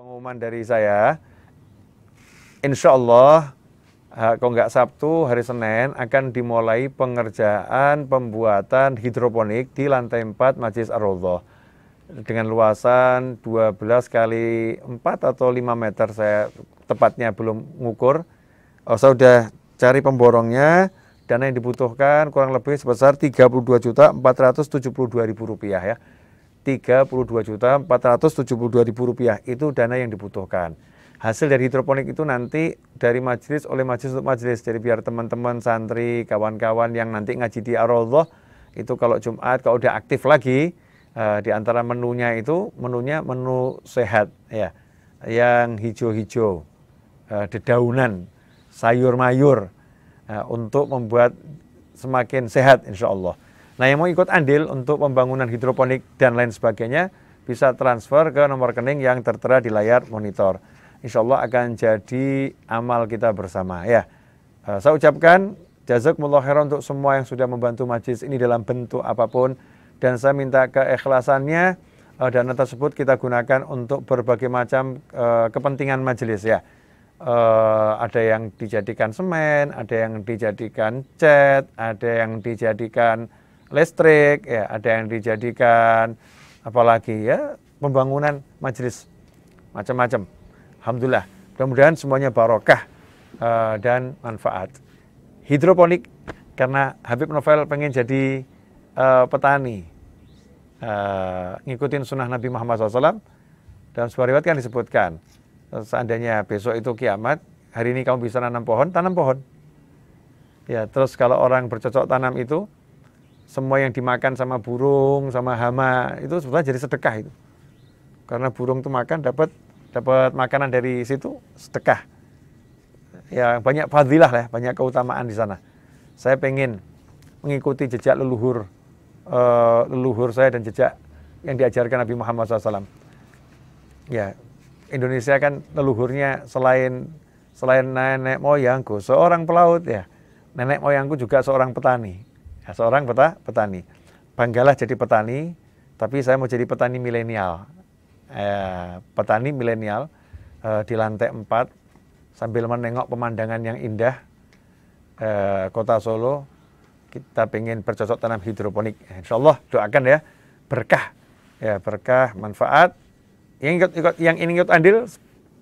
Pengumuman dari saya, insya Allah, kalau nggak Sabtu, hari Senin, akan dimulai pengerjaan pembuatan hidroponik di lantai 4 Majlis -Rodoh. Dengan luasan 12 kali 4 atau 5 meter, saya tepatnya belum mengukur. Oh, saya sudah cari pemborongnya, dana yang dibutuhkan kurang lebih sebesar Rp32.472.000 ya. Rp32.472.000 itu dana yang dibutuhkan. Hasil dari hidroponik itu nanti dari majelis oleh majelis untuk majelis. Jadi biar teman-teman santri, kawan-kawan yang nanti ngaji di Allah itu kalau Jumat kalau udah aktif lagi uh, di antara menunya itu menunya menu sehat ya. Yang hijau-hijau, eh, dedaunan, sayur-mayur eh, untuk membuat semakin sehat insya Allah. Nah yang mau ikut andil untuk pembangunan hidroponik dan lain sebagainya bisa transfer ke nomor rekening yang tertera di layar monitor. Insya Allah akan jadi amal kita bersama ya. Eh, saya ucapkan jazakumullah khairan untuk semua yang sudah membantu majlis ini dalam bentuk apapun. Dan saya minta keikhlasannya eh, dana tersebut kita gunakan untuk berbagai macam eh, kepentingan majelis ya. ada yang dijadikan semen, ada yang dijadikan cat, ada yang dijadikan listrik, ya ada yang dijadikan apalagi ya pembangunan majelis macam-macam. Alhamdulillah. Mudah-mudahan semuanya barokah uh, dan manfaat. Hidroponik karena Habib Novel pengen jadi uh, petani, uh, ngikutin sunnah Nabi Muhammad SAW. dan sebuah riwayat kan disebutkan, seandainya besok itu kiamat, hari ini kamu bisa nanam pohon, tanam pohon. Ya, terus kalau orang bercocok tanam itu, semua yang dimakan sama burung, sama hama itu sebetulnya jadi sedekah itu. Karena burung tuh makan dapat dapat makanan dari situ sedekah. Ya banyak fadilah lah, banyak keutamaan di sana. Saya pengen mengikuti jejak leluhur uh, leluhur saya dan jejak yang diajarkan Nabi Muhammad SAW. Ya, Indonesia kan leluhurnya selain selain nenek moyangku seorang pelaut ya, nenek moyangku juga seorang petani ya, seorang peta, petani. Banggalah jadi petani, tapi saya mau jadi petani milenial. Eh, petani milenial eh, di lantai 4 sambil menengok pemandangan yang indah eh, kota Solo. Kita pengen bercocok tanam hidroponik. Ya, Insya Allah doakan ya berkah, ya berkah manfaat. Yang ikut, ikut yang ingin ikut andil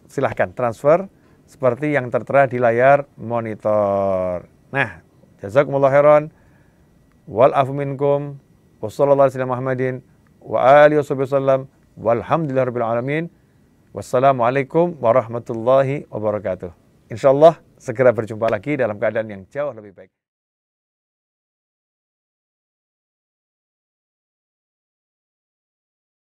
silahkan transfer seperti yang tertera di layar monitor. Nah, jazakumullah khairan wal afu minkum wa sallallahu alaihi Muhammadin wa alihi wasallam walhamdulillah rabbil alamin wassalamualaikum warahmatullahi wabarakatuh insyaallah segera berjumpa lagi dalam keadaan yang jauh lebih baik